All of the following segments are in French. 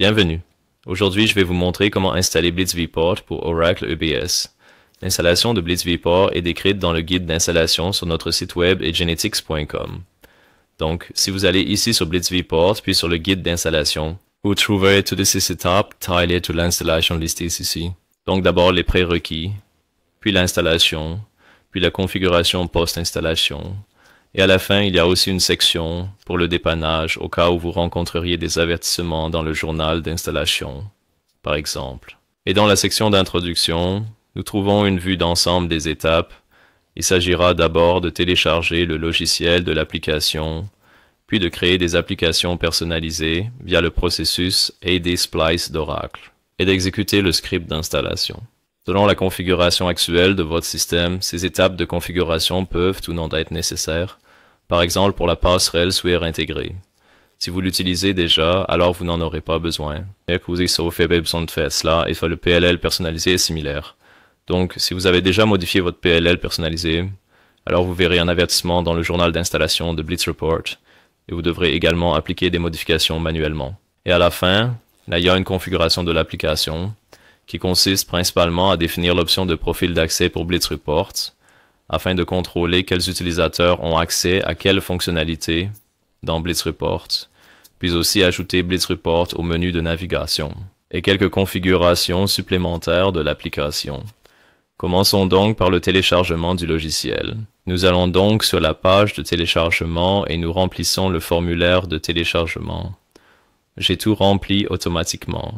Bienvenue. Aujourd'hui, je vais vous montrer comment installer BlitzVPort pour Oracle EBS. L'installation de BlitzVPort est décrite dans le guide d'installation sur notre site web et genetics.com. Donc, si vous allez ici sur BlitzVPort, puis sur le guide d'installation, vous trouverez toutes ces étapes taillées de l'installation listée ici. Donc d'abord les prérequis, puis l'installation, puis la configuration post-installation, et à la fin, il y a aussi une section pour le dépannage au cas où vous rencontreriez des avertissements dans le journal d'installation, par exemple. Et dans la section d'introduction, nous trouvons une vue d'ensemble des étapes. Il s'agira d'abord de télécharger le logiciel de l'application, puis de créer des applications personnalisées via le processus AD Splice d'Oracle et d'exécuter le script d'installation. Selon la configuration actuelle de votre système, ces étapes de configuration peuvent ou non être nécessaires, par exemple pour la passerelle SWIR intégrée. Si vous l'utilisez déjà, alors vous n'en aurez pas besoin. que vous besoin de faire cela et soit le PLL personnalisé est similaire. Donc, si vous avez déjà modifié votre PLL personnalisé, alors vous verrez un avertissement dans le journal d'installation de Blitz Report et vous devrez également appliquer des modifications manuellement. Et à la fin, là, il y a une configuration de l'application qui consiste principalement à définir l'option de profil d'accès pour Blitz Report, afin de contrôler quels utilisateurs ont accès à quelles fonctionnalités dans Blitz Report, puis aussi ajouter Blitz Report au menu de navigation, et quelques configurations supplémentaires de l'application. Commençons donc par le téléchargement du logiciel. Nous allons donc sur la page de téléchargement et nous remplissons le formulaire de téléchargement. J'ai tout rempli automatiquement.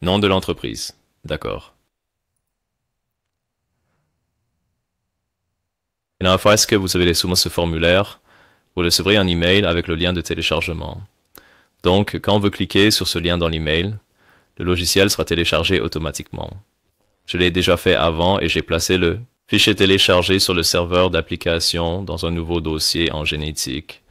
Nom de l'entreprise, d'accord. la fois que vous avez soumis ce formulaire, vous recevrez un email avec le lien de téléchargement. Donc, quand vous cliquez sur ce lien dans l'email, le logiciel sera téléchargé automatiquement. Je l'ai déjà fait avant et j'ai placé le fichier téléchargé sur le serveur d'application dans un nouveau dossier en génétique.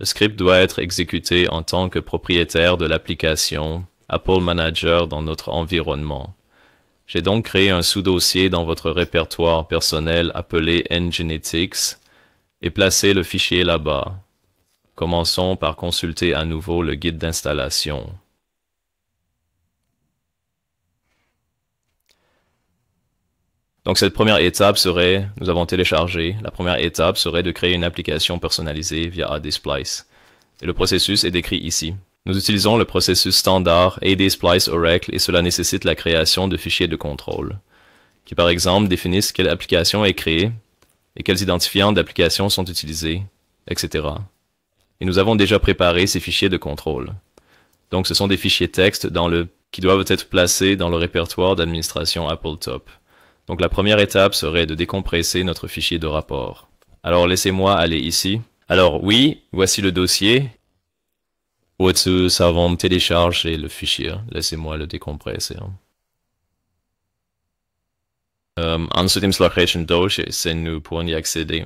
Le script doit être exécuté en tant que propriétaire de l'application Apple Manager dans notre environnement. J'ai donc créé un sous-dossier dans votre répertoire personnel appelé NGenetics et placé le fichier là-bas. Commençons par consulter à nouveau le guide d'installation. Donc cette première étape serait, nous avons téléchargé, la première étape serait de créer une application personnalisée via AdSplice. Et le processus est décrit ici. Nous utilisons le processus standard AD-Splice Oracle et cela nécessite la création de fichiers de contrôle, qui par exemple définissent quelle application est créée et quels identifiants d'application sont utilisés, etc. Et nous avons déjà préparé ces fichiers de contrôle. Donc ce sont des fichiers texte dans le, qui doivent être placés dans le répertoire d'administration AppleTop. Donc la première étape serait de décompresser notre fichier de rapport. Alors laissez-moi aller ici. Alors oui, voici le dossier au-dessus, Savant télécharger le fichier. Laissez-moi le décompresser. Hein. Euh, location c'est nous pour y accéder.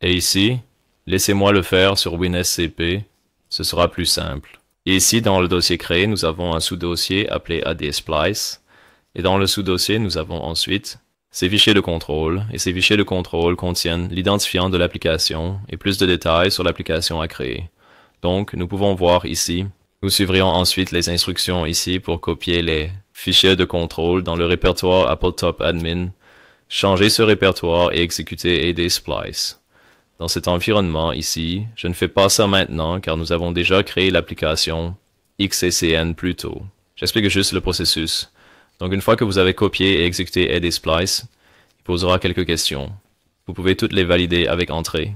Et ici, laissez-moi le faire sur WinSCP, ce sera plus simple. ici, dans le dossier créé, nous avons un sous-dossier appelé ADSplice. Et dans le sous-dossier, nous avons ensuite ces fichiers de contrôle, et ces fichiers de contrôle contiennent l'identifiant de l'application et plus de détails sur l'application à créer. Donc, nous pouvons voir ici, nous suivrions ensuite les instructions ici pour copier les fichiers de contrôle dans le répertoire Apple Top Admin, changer ce répertoire et exécuter AD Splice. Dans cet environnement ici, je ne fais pas ça maintenant car nous avons déjà créé l'application XCCN plus tôt. J'explique juste le processus. Donc une fois que vous avez copié et exécuté add splice, il posera quelques questions. Vous pouvez toutes les valider avec entrée.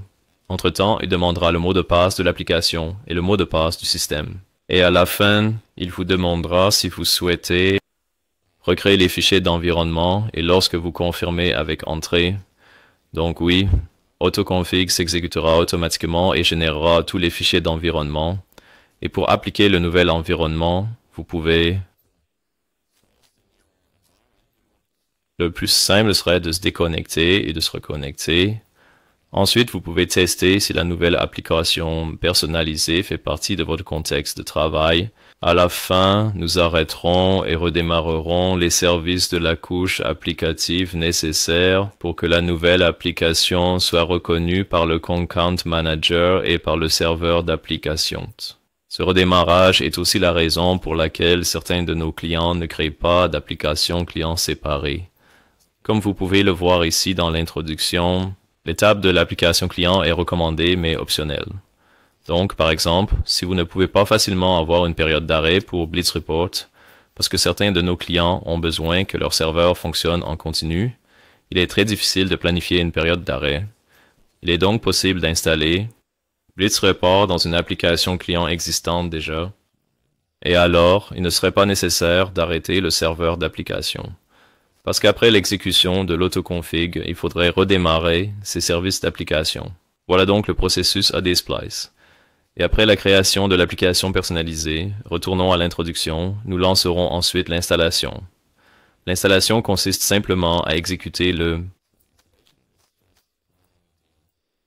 Entre-temps, il demandera le mot de passe de l'application et le mot de passe du système. Et à la fin, il vous demandera si vous souhaitez recréer les fichiers d'environnement et lorsque vous confirmez avec entrée, donc oui, autoconfig s'exécutera automatiquement et générera tous les fichiers d'environnement. Et pour appliquer le nouvel environnement, vous pouvez Le plus simple serait de se déconnecter et de se reconnecter. Ensuite, vous pouvez tester si la nouvelle application personnalisée fait partie de votre contexte de travail. À la fin, nous arrêterons et redémarrerons les services de la couche applicative nécessaires pour que la nouvelle application soit reconnue par le Concount Manager et par le serveur d'application. Ce redémarrage est aussi la raison pour laquelle certains de nos clients ne créent pas d'applications clients séparées. Comme vous pouvez le voir ici dans l'introduction, l'étape de l'application client est recommandée mais optionnelle. Donc, par exemple, si vous ne pouvez pas facilement avoir une période d'arrêt pour Blitz Report, parce que certains de nos clients ont besoin que leur serveur fonctionne en continu, il est très difficile de planifier une période d'arrêt. Il est donc possible d'installer Blitz Report dans une application client existante déjà, et alors, il ne serait pas nécessaire d'arrêter le serveur d'application. Parce qu'après l'exécution de l'autoconfig, il faudrait redémarrer ces services d'application. Voilà donc le processus AD Splice. Et après la création de l'application personnalisée, retournons à l'introduction, nous lancerons ensuite l'installation. L'installation consiste simplement à exécuter le,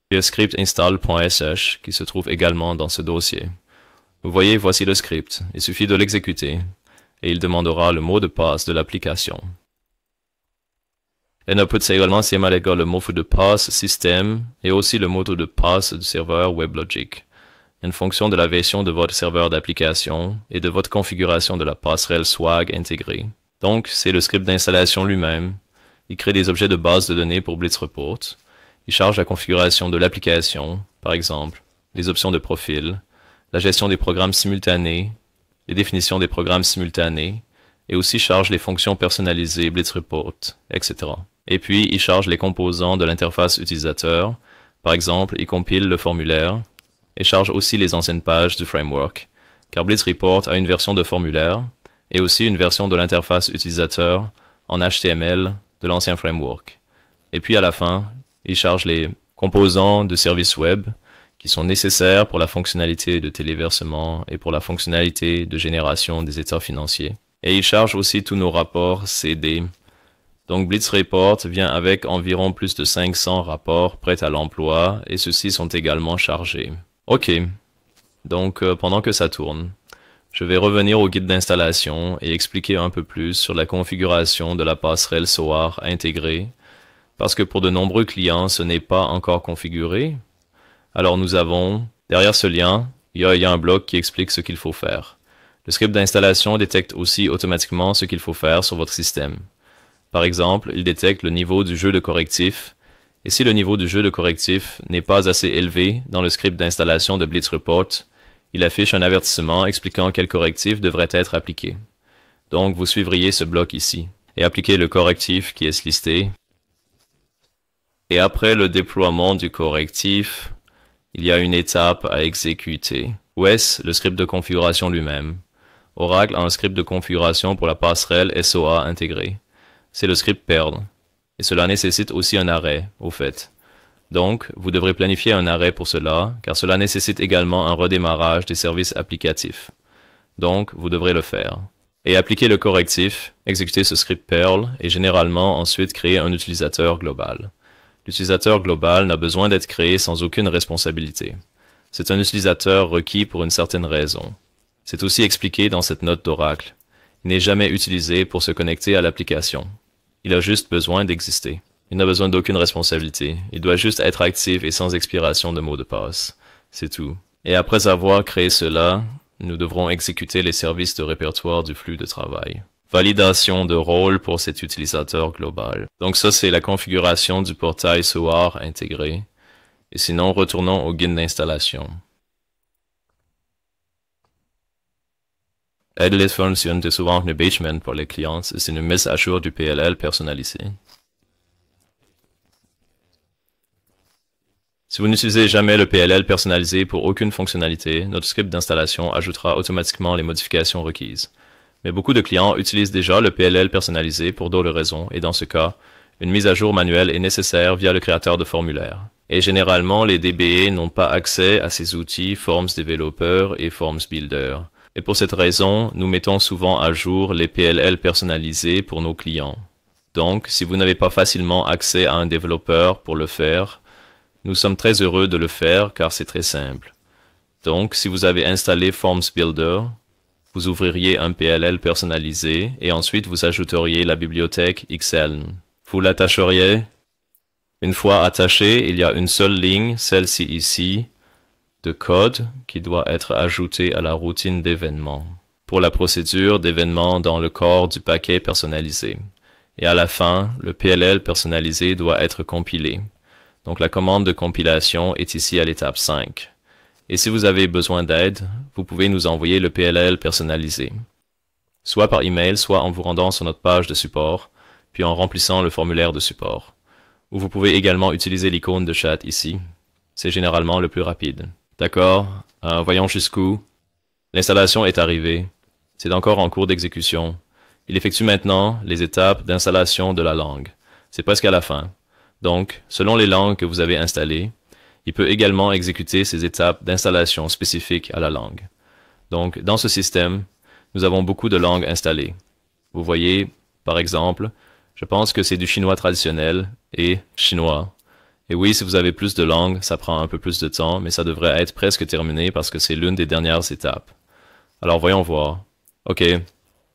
le script install.sh qui se trouve également dans ce dossier. Vous voyez, voici le script. Il suffit de l'exécuter et il demandera le mot de passe de l'application. Et ne peut également le mot de passe système et aussi le mot de passe du serveur WebLogic. une fonction de la version de votre serveur d'application et de votre configuration de la passerelle SWAG intégrée. Donc, c'est le script d'installation lui-même. Il crée des objets de base de données pour BlitzReport. Il charge la configuration de l'application, par exemple, les options de profil, la gestion des programmes simultanés, les définitions des programmes simultanés, et aussi charge les fonctions personnalisées BlitzReport, etc et puis il charge les composants de l'interface utilisateur. Par exemple, il compile le formulaire et charge aussi les anciennes pages du framework, car Blitz Report a une version de formulaire et aussi une version de l'interface utilisateur en HTML de l'ancien framework. Et puis à la fin, il charge les composants de services web qui sont nécessaires pour la fonctionnalité de téléversement et pour la fonctionnalité de génération des états financiers. Et il charge aussi tous nos rapports CD donc Blitz Report vient avec environ plus de 500 rapports prêts à l'emploi et ceux-ci sont également chargés. Ok, donc euh, pendant que ça tourne, je vais revenir au guide d'installation et expliquer un peu plus sur la configuration de la passerelle SOAR intégrée, parce que pour de nombreux clients ce n'est pas encore configuré. Alors nous avons, derrière ce lien, il y a un bloc qui explique ce qu'il faut faire. Le script d'installation détecte aussi automatiquement ce qu'il faut faire sur votre système. Par exemple, il détecte le niveau du jeu de correctif, et si le niveau du jeu de correctif n'est pas assez élevé dans le script d'installation de Blitz Report, il affiche un avertissement expliquant quel correctif devrait être appliqué. Donc vous suivriez ce bloc ici, et appliquez le correctif qui est listé. Et après le déploiement du correctif, il y a une étape à exécuter. est-ce le script de configuration lui-même. Oracle a un script de configuration pour la passerelle SOA intégrée c'est le script Perl. Et cela nécessite aussi un arrêt, au fait. Donc, vous devrez planifier un arrêt pour cela, car cela nécessite également un redémarrage des services applicatifs. Donc, vous devrez le faire. Et appliquer le correctif, exécuter ce script Perl, et généralement ensuite créer un utilisateur global. L'utilisateur global n'a besoin d'être créé sans aucune responsabilité. C'est un utilisateur requis pour une certaine raison. C'est aussi expliqué dans cette note d'oracle. Il n'est jamais utilisé pour se connecter à l'application. Il a juste besoin d'exister. Il n'a besoin d'aucune responsabilité. Il doit juste être actif et sans expiration de mot de passe. C'est tout. Et après avoir créé cela, nous devrons exécuter les services de répertoire du flux de travail. Validation de rôle pour cet utilisateur global. Donc ça, c'est la configuration du portail SOAR intégré. Et sinon, retournons au guide d'installation. Headless est souvent un basement pour les clients. C'est une mise à jour du PLL personnalisé. Si vous n'utilisez jamais le PLL personnalisé pour aucune fonctionnalité, notre script d'installation ajoutera automatiquement les modifications requises. Mais beaucoup de clients utilisent déjà le PLL personnalisé pour d'autres raisons et dans ce cas, une mise à jour manuelle est nécessaire via le créateur de formulaire. Et généralement, les DBA e n'ont pas accès à ces outils Forms Developer et Forms Builder. Et pour cette raison, nous mettons souvent à jour les PLL personnalisés pour nos clients. Donc, si vous n'avez pas facilement accès à un développeur pour le faire, nous sommes très heureux de le faire car c'est très simple. Donc, si vous avez installé Forms Builder, vous ouvririez un PLL personnalisé et ensuite vous ajouteriez la bibliothèque Xelm. Vous l'attacheriez. Une fois attaché, il y a une seule ligne, celle-ci ici, de code qui doit être ajouté à la routine d'événements pour la procédure d'événements dans le corps du paquet personnalisé. Et à la fin, le PLL personnalisé doit être compilé. Donc la commande de compilation est ici à l'étape 5. Et si vous avez besoin d'aide, vous pouvez nous envoyer le PLL personnalisé. Soit par email, soit en vous rendant sur notre page de support, puis en remplissant le formulaire de support. Ou vous pouvez également utiliser l'icône de chat ici. C'est généralement le plus rapide. D'accord, euh, voyons jusqu'où. L'installation est arrivée. C'est encore en cours d'exécution. Il effectue maintenant les étapes d'installation de la langue. C'est presque à la fin. Donc, selon les langues que vous avez installées, il peut également exécuter ces étapes d'installation spécifiques à la langue. Donc, dans ce système, nous avons beaucoup de langues installées. Vous voyez, par exemple, je pense que c'est du chinois traditionnel et chinois et oui, si vous avez plus de langues, ça prend un peu plus de temps, mais ça devrait être presque terminé parce que c'est l'une des dernières étapes. Alors voyons voir. OK.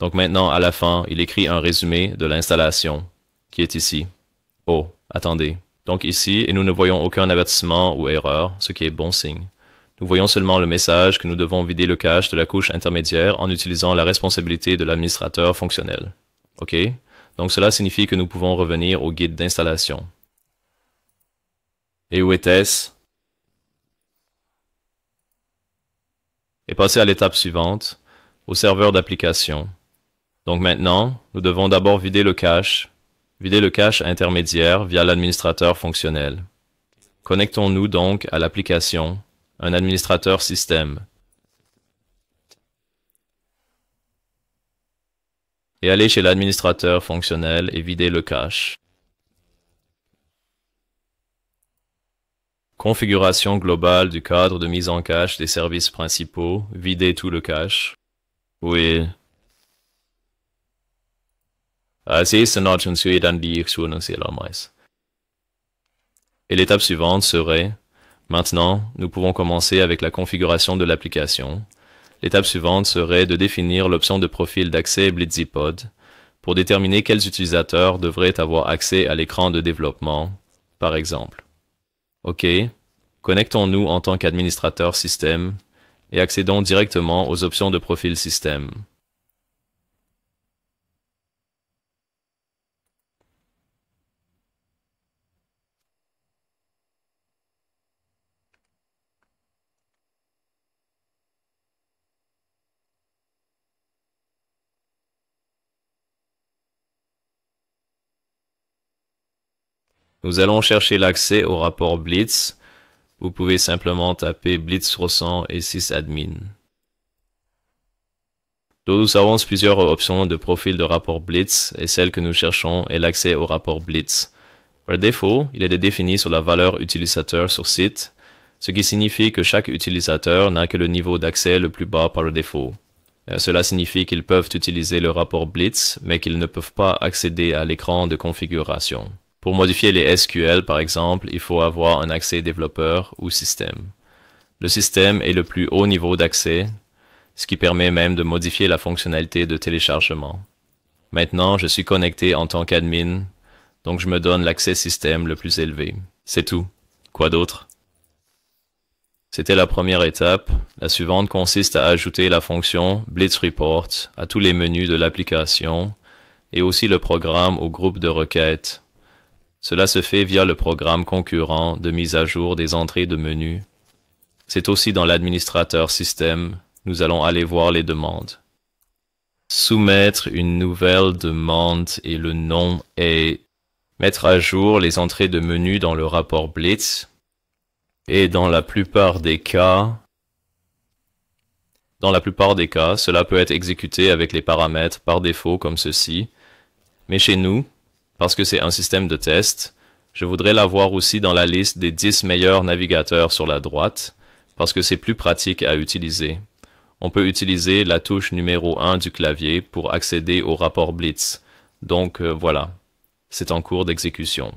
Donc maintenant, à la fin, il écrit un résumé de l'installation, qui est ici. Oh, attendez. Donc ici, et nous ne voyons aucun avertissement ou erreur, ce qui est bon signe. Nous voyons seulement le message que nous devons vider le cache de la couche intermédiaire en utilisant la responsabilité de l'administrateur fonctionnel. OK? Donc cela signifie que nous pouvons revenir au guide d'installation. Et où était-ce Et passer à l'étape suivante, au serveur d'application. Donc maintenant, nous devons d'abord vider le cache, vider le cache intermédiaire via l'administrateur fonctionnel. Connectons-nous donc à l'application, un administrateur système. Et aller chez l'administrateur fonctionnel et vider le cache. Configuration globale du cadre de mise en cache des services principaux. Vider tout le cache. Oui. Ah, Et l'étape suivante serait, maintenant, nous pouvons commencer avec la configuration de l'application. L'étape suivante serait de définir l'option de profil d'accès Blitzipod pour déterminer quels utilisateurs devraient avoir accès à l'écran de développement, par exemple. OK, connectons-nous en tant qu'administrateur système et accédons directement aux options de profil système. Nous allons chercher l'accès au rapport Blitz. Vous pouvez simplement taper Blitz 300 et sysadmin. Nous avons plusieurs options de profil de rapport Blitz et celle que nous cherchons est l'accès au rapport Blitz. Par défaut, il est défini sur la valeur utilisateur sur site, ce qui signifie que chaque utilisateur n'a que le niveau d'accès le plus bas par défaut. Euh, cela signifie qu'ils peuvent utiliser le rapport Blitz, mais qu'ils ne peuvent pas accéder à l'écran de configuration. Pour modifier les SQL, par exemple, il faut avoir un accès développeur ou système. Le système est le plus haut niveau d'accès, ce qui permet même de modifier la fonctionnalité de téléchargement. Maintenant, je suis connecté en tant qu'admin, donc je me donne l'accès système le plus élevé. C'est tout. Quoi d'autre C'était la première étape. La suivante consiste à ajouter la fonction Blitz Report à tous les menus de l'application et aussi le programme au groupe de requêtes. Cela se fait via le programme concurrent de mise à jour des entrées de menu. C'est aussi dans l'administrateur système, nous allons aller voir les demandes. Soumettre une nouvelle demande et le nom est mettre à jour les entrées de menu dans le rapport Blitz. Et dans la plupart des cas, dans la plupart des cas, cela peut être exécuté avec les paramètres par défaut comme ceci. Mais chez nous, parce que c'est un système de test. Je voudrais l'avoir aussi dans la liste des 10 meilleurs navigateurs sur la droite, parce que c'est plus pratique à utiliser. On peut utiliser la touche numéro 1 du clavier pour accéder au rapport Blitz. Donc euh, voilà, c'est en cours d'exécution.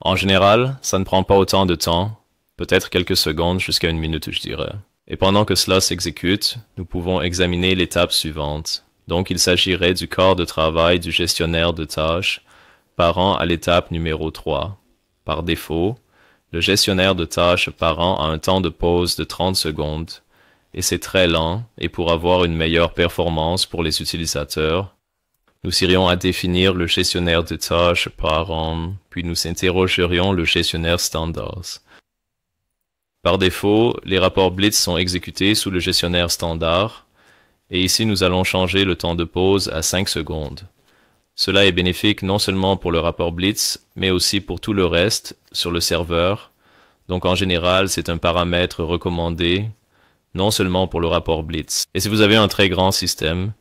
En général, ça ne prend pas autant de temps, peut-être quelques secondes jusqu'à une minute je dirais. Et pendant que cela s'exécute, nous pouvons examiner l'étape suivante. Donc il s'agirait du corps de travail du gestionnaire de tâches parent à l'étape numéro 3. Par défaut, le gestionnaire de tâches an a un temps de pause de 30 secondes, et c'est très lent, et pour avoir une meilleure performance pour les utilisateurs, nous irions à définir le gestionnaire de tâches an, puis nous interrogerions le gestionnaire standards. Par défaut, les rapports Blitz sont exécutés sous le gestionnaire standard, et ici nous allons changer le temps de pause à 5 secondes. Cela est bénéfique non seulement pour le rapport Blitz, mais aussi pour tout le reste sur le serveur. Donc en général, c'est un paramètre recommandé, non seulement pour le rapport Blitz. Et si vous avez un très grand système,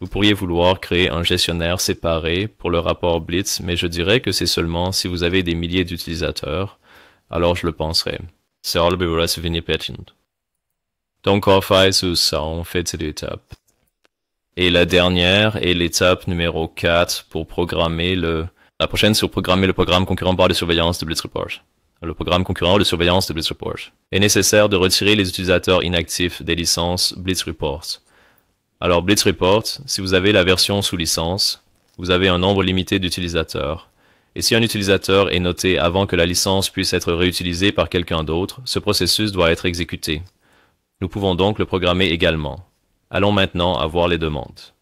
vous pourriez vouloir créer un gestionnaire séparé pour le rapport Blitz, mais je dirais que c'est seulement si vous avez des milliers d'utilisateurs, alors je le penserai. Donc on fait cette et la dernière est l'étape numéro 4 pour programmer le... La prochaine, c'est programmer le programme concurrent par de surveillance de Blitz Report. Le programme concurrent de surveillance de Blitz Report. Il est nécessaire de retirer les utilisateurs inactifs des licences Blitz Report. Alors Blitz Report, si vous avez la version sous licence, vous avez un nombre limité d'utilisateurs. Et si un utilisateur est noté avant que la licence puisse être réutilisée par quelqu'un d'autre, ce processus doit être exécuté. Nous pouvons donc le programmer également. Allons maintenant avoir les demandes.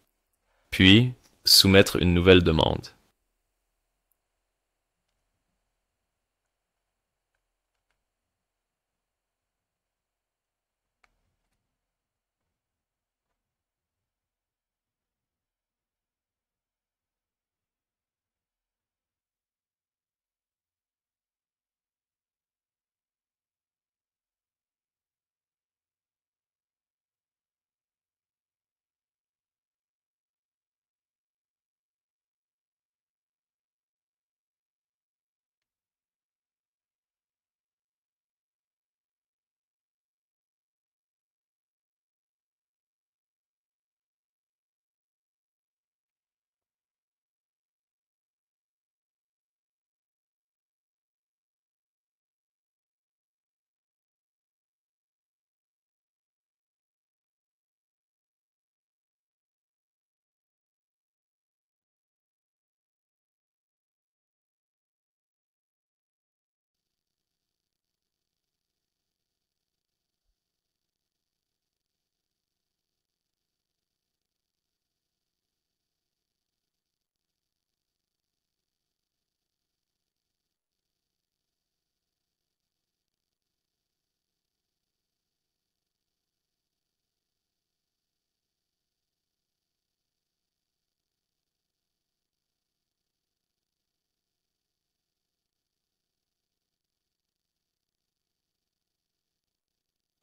Puis, soumettre une nouvelle demande.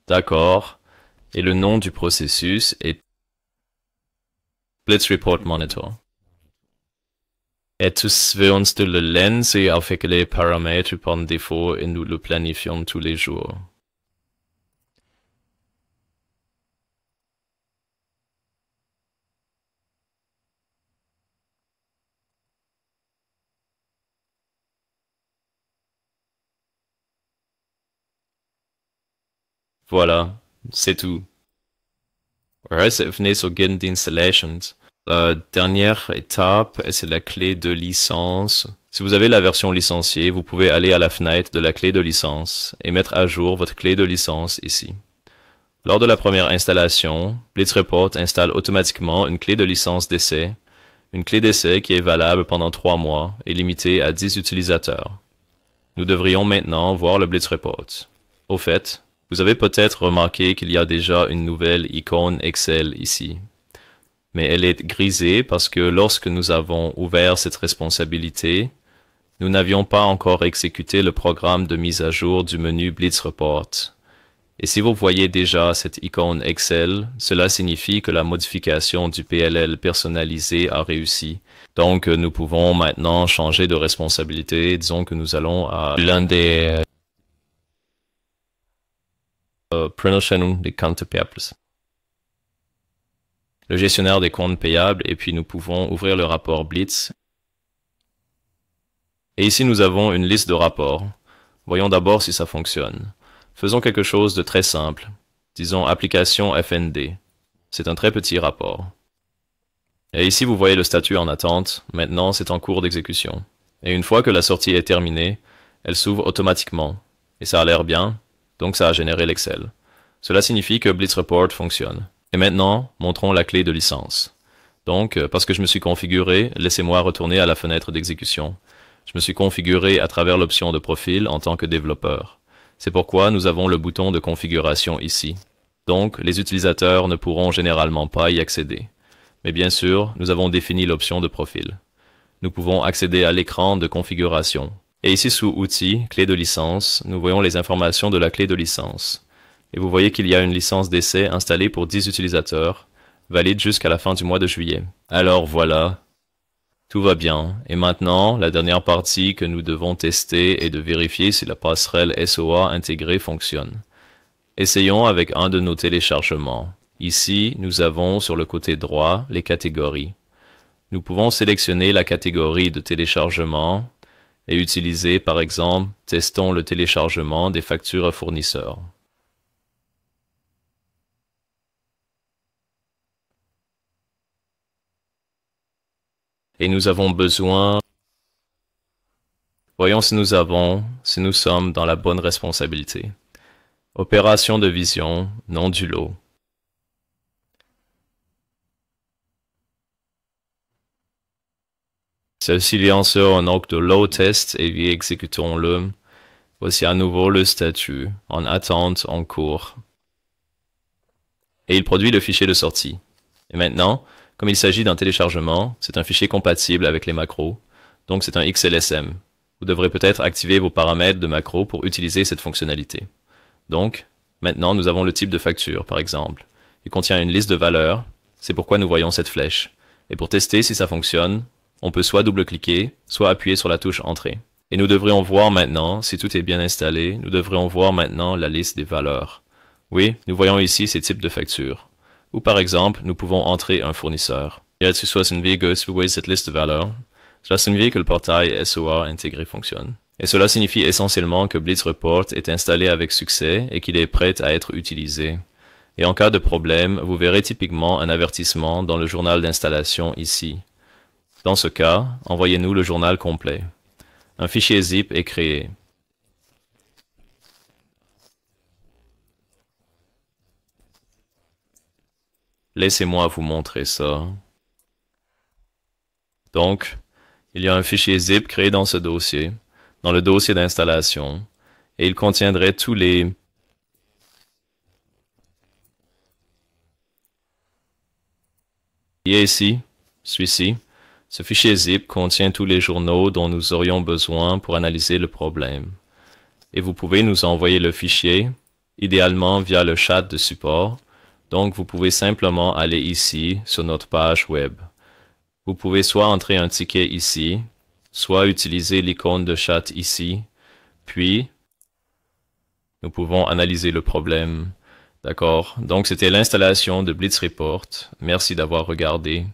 D'accord. Et le nom du processus est Blitz Report Monitor. Et tous veulent de le lens et avec les paramètres par défaut et nous le planifions tous les jours. Voilà, c'est tout. La dernière étape, c'est la clé de licence. Si vous avez la version licenciée, vous pouvez aller à la fenêtre de la clé de licence et mettre à jour votre clé de licence ici. Lors de la première installation, Blitzreport installe automatiquement une clé de licence d'essai, une clé d'essai qui est valable pendant 3 mois et limitée à 10 utilisateurs. Nous devrions maintenant voir le Blitzreport. Au fait, vous avez peut-être remarqué qu'il y a déjà une nouvelle icône Excel ici. Mais elle est grisée parce que lorsque nous avons ouvert cette responsabilité, nous n'avions pas encore exécuté le programme de mise à jour du menu Blitz Report. Et si vous voyez déjà cette icône Excel, cela signifie que la modification du PLL personnalisé a réussi. Donc nous pouvons maintenant changer de responsabilité. Disons que nous allons à l'un des euh, le gestionnaire des comptes payables, et puis nous pouvons ouvrir le rapport Blitz. Et ici, nous avons une liste de rapports. Voyons d'abord si ça fonctionne. Faisons quelque chose de très simple. Disons application FND. C'est un très petit rapport. Et ici, vous voyez le statut en attente. Maintenant, c'est en cours d'exécution. Et une fois que la sortie est terminée, elle s'ouvre automatiquement. Et ça a l'air bien, donc ça a généré l'Excel. Cela signifie que Blitz Report fonctionne. Et maintenant, montrons la clé de licence. Donc, euh, parce que je me suis configuré, laissez-moi retourner à la fenêtre d'exécution. Je me suis configuré à travers l'option de profil en tant que développeur. C'est pourquoi nous avons le bouton de configuration ici. Donc, les utilisateurs ne pourront généralement pas y accéder. Mais bien sûr, nous avons défini l'option de profil. Nous pouvons accéder à l'écran de configuration, et ici sous Outils, clé de licence, nous voyons les informations de la clé de licence. Et vous voyez qu'il y a une licence d'essai installée pour 10 utilisateurs, valide jusqu'à la fin du mois de juillet. Alors voilà, tout va bien. Et maintenant, la dernière partie que nous devons tester est de vérifier si la passerelle SOA intégrée fonctionne. Essayons avec un de nos téléchargements. Ici, nous avons sur le côté droit les catégories. Nous pouvons sélectionner la catégorie de téléchargement et utiliser, par exemple, testons le téléchargement des factures à fournisseurs. Et nous avons besoin... Voyons si nous avons, si nous sommes dans la bonne responsabilité. Opération de vision, non du lot. Ce lance en un de low test et exécutons-le. Voici à nouveau le statut, en attente, en cours. Et il produit le fichier de sortie. Et maintenant, comme il s'agit d'un téléchargement, c'est un fichier compatible avec les macros, donc c'est un XLSM. Vous devrez peut-être activer vos paramètres de macro pour utiliser cette fonctionnalité. Donc, maintenant nous avons le type de facture, par exemple. Il contient une liste de valeurs, c'est pourquoi nous voyons cette flèche. Et pour tester si ça fonctionne, on peut soit double-cliquer, soit appuyer sur la touche Entrée. Et nous devrions voir maintenant, si tout est bien installé, nous devrions voir maintenant la liste des valeurs. Oui, nous voyons ici ces types de factures. Ou par exemple, nous pouvons entrer un fournisseur. Et cela signifie que le portail SOR intégré fonctionne. Et cela signifie essentiellement que Blitz Report est installé avec succès et qu'il est prêt à être utilisé. Et en cas de problème, vous verrez typiquement un avertissement dans le journal d'installation ici. Dans ce cas, envoyez-nous le journal complet. Un fichier zip est créé. Laissez-moi vous montrer ça. Donc, il y a un fichier zip créé dans ce dossier, dans le dossier d'installation, et il contiendrait tous les ici, celui-ci, ce fichier zip contient tous les journaux dont nous aurions besoin pour analyser le problème. Et vous pouvez nous envoyer le fichier, idéalement via le chat de support, donc vous pouvez simplement aller ici sur notre page web. Vous pouvez soit entrer un ticket ici, soit utiliser l'icône de chat ici, puis nous pouvons analyser le problème. D'accord, donc c'était l'installation de Blitz Report. Merci d'avoir regardé.